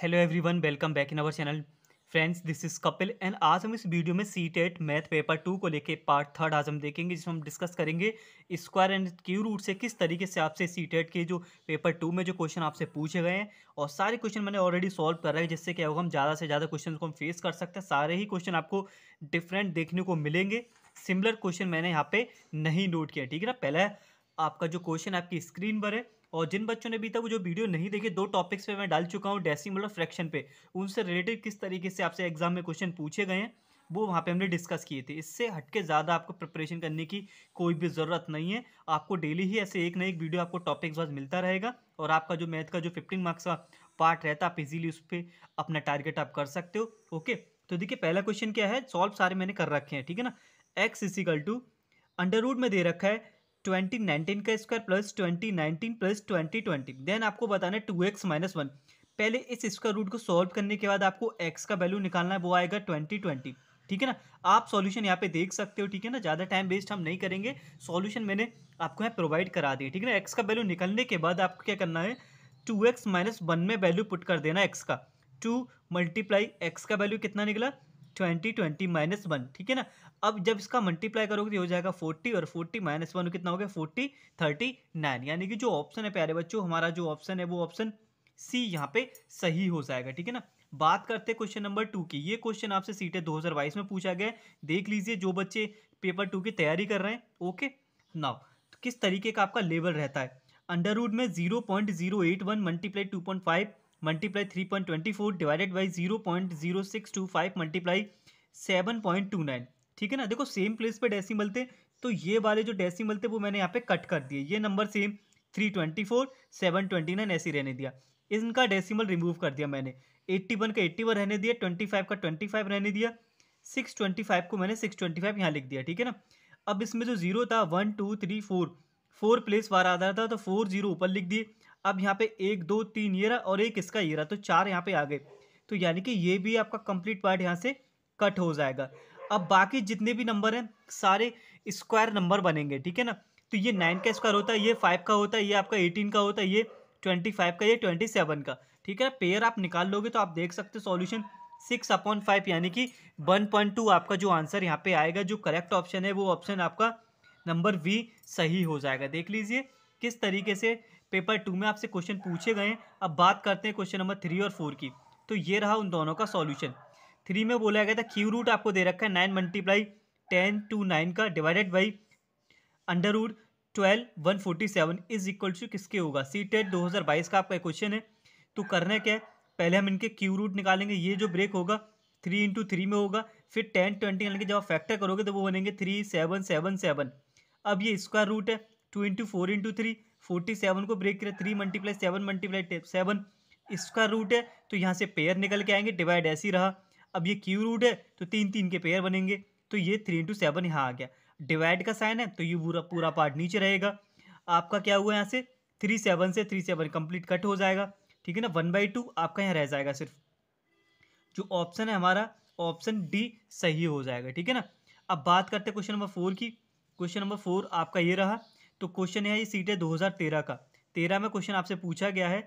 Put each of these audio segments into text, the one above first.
hello everyone welcome back in our channel friends this is Kapil and आज हम इस video में CTET math paper two को लेके पार्ट थर्ड आज हम देखेंगे जिसमें हम डिस्कस करेंगे स्क्वायर एंड क्यू रूट से किस तरीके से आपसे सी टेट e के जो पेपर टू में जो क्वेश्चन आपसे पूछे गए हैं और सारे क्वेश्चन मैंने ऑलरेडी सॉल्व कर है जिससे क्या होगा हम ज़्यादा से ज़्यादा क्वेश्चन को हम फेस कर सकते हैं सारे ही क्वेश्चन आपको डिफरेंट देखने को मिलेंगे सिमिलर क्वेश्चन मैंने यहाँ पे नहीं नोट किया ठीक है ना पहला आपका जो क्वेश्चन आपकी स्क्रीन पर है और जिन बच्चों ने अभी तक वो जो वीडियो नहीं देखे दो टॉपिक्स पे मैं डाल चुका हूँ डेसिमल और फ्रैक्शन पे उनसे रिलेटेड किस तरीके से आपसे एग्जाम में क्वेश्चन पूछे गए हैं वो वहाँ पे हमने डिस्कस किए थे इससे हटके ज़्यादा आपको प्रिपरेशन करने की कोई भी ज़रूरत नहीं है आपको डेली ही ऐसे एक ना एक वीडियो आपको टॉपिक्स वाइज मिलता रहेगा और आपका जो मैथ का जो फिफ्टीन मार्क्स का पार्ट रहता है आप इजीली उस पर अपना टारगेट आप कर सकते हो ओके तो देखिए पहला क्वेश्चन क्या है सॉल्व सारे मैंने कर रखे हैं ठीक है ना x equal to under root में दे रखा है ट्वेंटी नाइनटीन का square plus twenty nineteen plus twenty twenty then आपको बताना है टू एक्स माइनस वन पहले इस स्क्वायर रूट को सॉल्व करने के बाद आपको एक्स का वैल्यू निकालना है वो आएगा ट्वेंटी ट्वेंटी ठीक है ना आप सॉल्यूशन यहाँ पे देख सकते हो ठीक है ना ज़्यादा टाइम वेस्ट हम नहीं करेंगे सॉल्यूशन मैंने आपको यहाँ प्रोवाइड करा दिया ठीक है ना एक्स का वैल्यू निकलने के बाद आपको क्या करना है टू एक्स माइनस वन में वैल्यू पुट कर देना एक्स का टू मल्टीप्लाई एक्स का वैल्यू कितना निकला ट्वेंटी ट्वेंटी माइनस वन ठीक है ना अब जब इसका मल्टीप्लाई करोगे तो हो जाएगा फोर्टी और फोर्टी माइनस वन कितना हो गया फोर्टी थर्टी नाइन यानी कि जो ऑप्शन है प्यारे बच्चों हमारा जो ऑप्शन है वो ऑप्शन सी यहाँ पे सही हो जाएगा ठीक है ना बात करते हैं क्वेश्चन नंबर टू की ये क्वेश्चन आपसे सीटें e बाईस में पूछा गया है देख लीजिए जो बच्चे पेपर टू की तैयारी कर रहे हैं ओके नाउ तो किस तरीके का आपका लेवल रहता है अंडर रूड में zero point zero eight one multiply two point five multiply three point twenty four divided by zero point zero six two five multiply seven point two nine ठीक है ना देखो सेम प्लेस पे decimal थे तो ये वाले जो डेसिमल थे वो मैंने यहाँ पे कट कर दिए ये number same three twenty four seven twenty nine ऐसे रहने दिया इनका डेसिमल रिमूव कर दिया मैंने एट्टी वन का एट्टी वन रहने दिया ट्वेंटी फाइव का ट्वेंटी फाइव रहने दिया सिक्स ट्वेंटी फाइव को मैंने सिक्स ट्वेंटी फाइव यहाँ लिख दिया ठीक है ना अब इसमें जो जीरो था one two three four four place वार आ रहा था तो फोर जीरो ऊपर लिख दिए अब यहाँ पे एक दो तीन ये रहा और एक इसका ये रहा तो चार यहाँ पे आ गए तो यानी कि ये भी आपका कंप्लीट पार्ट यहाँ से कट हो जाएगा अब बाकी जितने भी नंबर हैं सारे स्क्वायर नंबर बनेंगे ठीक है ना तो ये नाइन का स्क्वायर होता है ये फाइव का होता है ये आपका एटीन का होता है ये ट्वेंटी फाइव का ये ट्वेंटी सेवन का ठीक है पेयर आप निकाल लोगे तो आप देख सकते हो सॉल्यूशन सिक्स अपॉन फाइव यानी कि वन पॉइंट टू आपका जो आंसर यहाँ पे आएगा जो करेक्ट ऑप्शन है वो ऑप्शन आपका नंबर वी सही हो जाएगा देख लीजिए किस तरीके से पेपर टू में आपसे क्वेश्चन पूछे गए हैं अब बात करते हैं क्वेश्चन नंबर थ्री और फोर की तो ये रहा उन दोनों का सॉल्यूशन थ्री में बोला गया था क्यू रूट आपको दे रखा है nine multiply ten two nine का divided by under root twelve one forty seven is equal to किसके होगा सी टेट दो हज़ार बाईस का आपका क्वेश्चन है तो करना क्या है पहले हम इनके क्यू रूट निकालेंगे ये जो ब्रेक होगा थ्री इंटू थ्री में होगा फिर टेन ट्वेंटी कि जब आप फैक्टर करोगे तो वो बनेंगे थ्री सेवन सेवन सेवन अब ये स्क्वायर रूट है two into four into three forty seven को ब्रेक करें three multiply seven multiply seven इसका रूट है तो यहाँ से पेयर निकल के आएंगे डिवाइड ऐसी रहा अब ये क्यू रूट है तो तीन तीन के पेयर बनेंगे तो ये थ्री इंटू सेवन यहाँ आ गया डिवाइड का साइन है तो ये पूरा पूरा पार्ट नीचे रहेगा आपका क्या हुआ यहाँ से थ्री सेवन से थ्री सेवन कंप्लीट कट हो जाएगा ठीक है ना वन बाई टू आपका यहाँ रह जाएगा सिर्फ जो ऑप्शन है हमारा ऑप्शन डी सही हो जाएगा ठीक है ना अब बात करते हैं क्वेश्चन नंबर फोर की क्वेश्चन नंबर फोर आपका ये रहा तो क्वेश्चन है ये सीट है 2013 का तेरह में क्वेश्चन आपसे पूछा गया है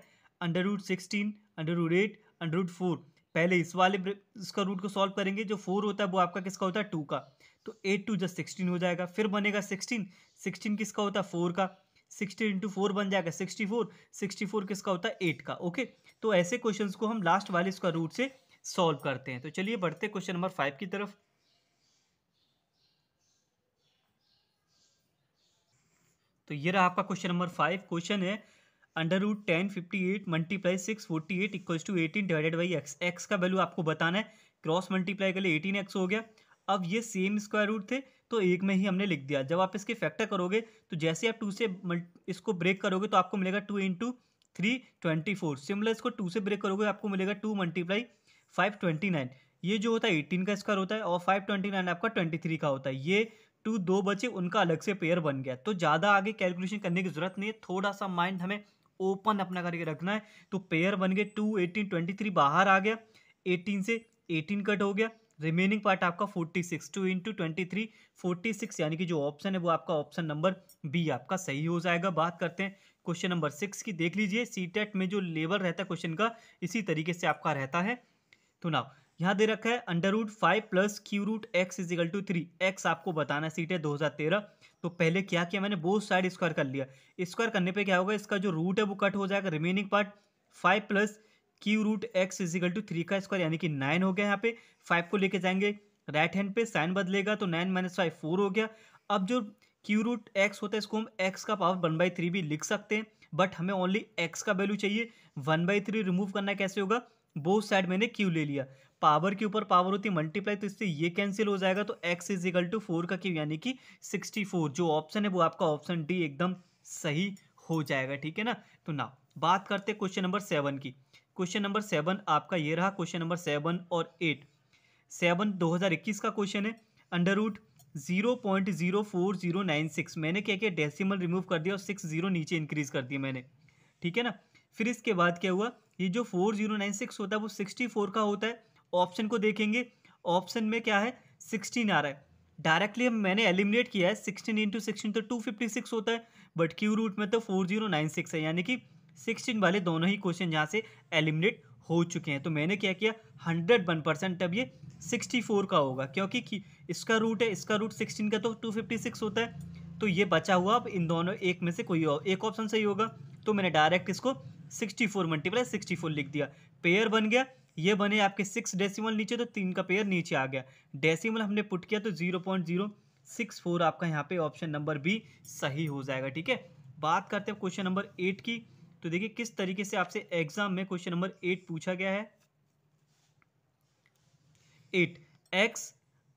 under root sixteen under root eight under root four पहले इस वाले इसका रूट को सॉल्व करेंगे जो फोर होता है वो आपका किसका होता है टू का तो एट टू जस्ट सिक्सटीन हो जाएगा फिर बनेगा सिक्सटीन सिक्सटीन किसका होता है फोर का सिक्सटी इंटू फोर बन जाएगा सिक्सटी फोर सिक्सटी फोर किसका होता है एट का ओके तो ऐसे क्वेश्चन को हम लास्ट वाले इसका रूट से सॉल्व करते हैं तो चलिए बढ़ते क्वेश्चन नंबर फाइव की तरफ तो ये रहा आपका क्वेश्चन नंबर फाइव क्वेश्चन है under root ten fifty eight multiply six forty eight equal to eighteen divided by x x का वैल्यू आपको बताना है क्रॉस मल्टीप्लाई के लिए एटीन एक्स हो गया अब ये सेम स्क्वायर रूट थे तो एक में ही हमने लिख दिया जब आप इसके फैक्टर करोगे तो जैसे आप टू से इसको ब्रेक करोगे तो आपको मिलेगा two into three twenty four similar इसको टू से ब्रेक करोगे आपको मिलेगा two multiply five twenty nine ये जो होता है एटीन का स्क्वायर होता है और फाइव ट्वेंटी नाइन आपका ट्वेंटी थ्री का होता है ये टू दो बचे उनका अलग से पेयर बन गया तो ज़्यादा आगे कैलकुलेशन करने की ज़रूरत नहीं है थोड़ा सा माइंड हमें ओपन अपना करके रखना है तो पेयर बन गए टू एटीन ट्वेंटी थ्री बाहर आ गया एटीन से एटीन कट हो गया रिमेनिंग पार्ट आपका forty six two into twenty three forty six यानी कि जो ऑप्शन है वो आपका ऑप्शन नंबर बी आपका सही हो जाएगा बात करते हैं क्वेश्चन नंबर सिक्स की देख लीजिए सी टेट e में जो लेवल रहता है क्वेश्चन का इसी तरीके से आपका रहता है तो नाउ यहाँ दे रखा है under root five plus cube root x equal to three x आपको बताना सीट है दो हज़ार तेरह तो पहले क्या किया मैंने बोथ साइड स्क्वायर कर लिया स्क्वायर करने पे क्या होगा इसका जो रूट है वो कट हो जाएगा remaining part five plus cube root x equal to three का स्क्वायर यानी कि नाइन हो गया यहाँ पे फाइव को लेके जाएंगे राइट हैंड पे साइन बदलेगा तो नाइन माइनस फाइव फोर हो गया अब जो क्यू रूट एक्स होता है इसको हम एक्स का पावर वन बाई थ्री भी लिख सकते हैं बट हमें ओनली एक्स का वैल्यू चाहिए वन बाई थ्री रिमूव करना कैसे होगा बोथ साइड मैंने क्यू ले लिया पावर के ऊपर पावर होती है मल्टीप्लाई तो इससे ये कैंसिल हो जाएगा तो x is equal to four का क्यू यानी कि सिक्सटी फोर जो ऑप्शन है वो आपका ऑप्शन डी एकदम सही हो जाएगा ठीक है ना तो ना बात करते क्वेश्चन नंबर सेवन की क्वेश्चन नंबर सेवन आपका ये रहा क्वेश्चन नंबर सेवन और एट सेवन दो हज़ार इक्कीस का क्वेश्चन है under root zero point zero four zero nine six मैंने क्या किया डेसिमल रिमूव कर दिया और सिक्स जीरो नीचे इंक्रीज कर दिया मैंने ठीक है ना फिर इसके बाद क्या हुआ ये जो फोर जीरो नाइन सिक्स होता है वो सिक्सटी फोर का होता है ऑप्शन को देखेंगे ऑप्शन में क्या है सिक्सटीन आ रहा है डायरेक्टली मैंने एलिमिनेट किया है सिक्सटीन इंटू सिक्सटीन तो टू फिफ्टी सिक्स होता है बट क्यू रूट में तो फोर जीरो नाइन सिक्स है यानी कि सिक्सटीन वाले दोनों ही क्वेश्चन यहाँ से एलिमिनेट हो चुके हैं तो मैंने क्या किया हंड्रेड वन परसेंट अब ये सिक्सटी फोर का होगा क्योंकि इसका रूट है इसका रूट सिक्सटीन का तो टू फिफ्टी सिक्स होता है तो ये बचा हुआ अब इन दोनों एक में से कोई एक ऑप्शन सही होगा तो मैंने डायरेक्ट इसको sixty four multiply sixty four लिख दिया पेयर बन गया ये बने आपके सिक्स डेसिमल नीचे तो तीन का पेयर नीचे आ गया डेसिमल हमने पुट किया तो zero point zero six four आपका यहाँ पे ऑप्शन नंबर बी सही हो जाएगा ठीक है बात करते हैं क्वेश्चन नंबर एट की तो देखिए किस तरीके से आपसे एग्जाम में क्वेश्चन नंबर एट पूछा गया है eight x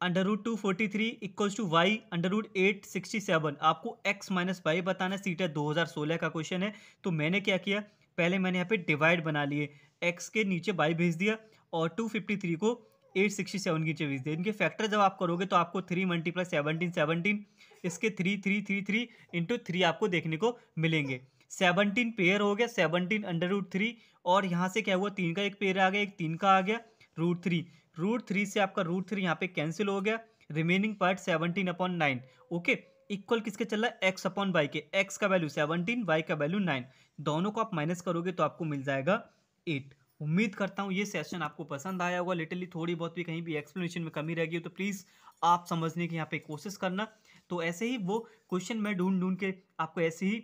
under root two forty three equals to y under root eight sixty seven आपको एक्स माइनस वाई बताना सीट है दो हज़ार सोलह का क्वेश्चन है तो मैंने क्या किया पहले मैंने यहाँ पे डिवाइड बना लिए एक्स के नीचे वाई भेज दिया और टू फिफ्टी थ्री को एट सिक्सटी सेवन के नीचे भेज दिया इनके फैक्टर जब आप करोगे तो आपको थ्री मल्टीप्लाई सेवनटीन सेवनटीन इसके three three three three into three आपको देखने को मिलेंगे सेवनटीन पेयर हो गया सेवनटीन अंडर रूट थ्री और यहाँ से क्या हुआ तीन का एक पेयर आ गया एक तीन का आ गया रूट थ्री रूट थ्री से आपका रूट थ्री यहाँ पे कैंसिल हो गया remaining part seventeen upon nine okay equal किसके चल रहा है एक्स अपॉन वाई के एक्स का वैल्यू सेवनटीन वाई का वैल्यू नाइन दोनों को आप माइनस करोगे तो आपको मिल जाएगा एट उम्मीद करता हूँ ये सेशन आपको पसंद आया होगा लिटरली थोड़ी बहुत भी कहीं भी एक्सप्लेनेशन में कमी रह गई हो तो प्लीज़ आप समझने की यहाँ पे कोशिश करना तो ऐसे ही वो क्वेश्चन मैं ढूंढ ढूंढ के आपको ऐसे ही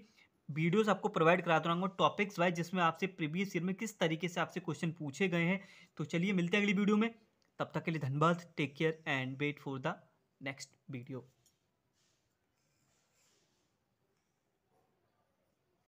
वीडियोस आपको प्रोवाइड कराता रहूँगा टॉपिक्स वाइज जिसमें आपसे प्रीवियस ईयर में किस तरीके से आपसे क्वेश्चन पूछे गए हैं तो चलिए मिलते हैं अगली वीडियो में तब तक के लिए धन्यवाद take care and wait for the next video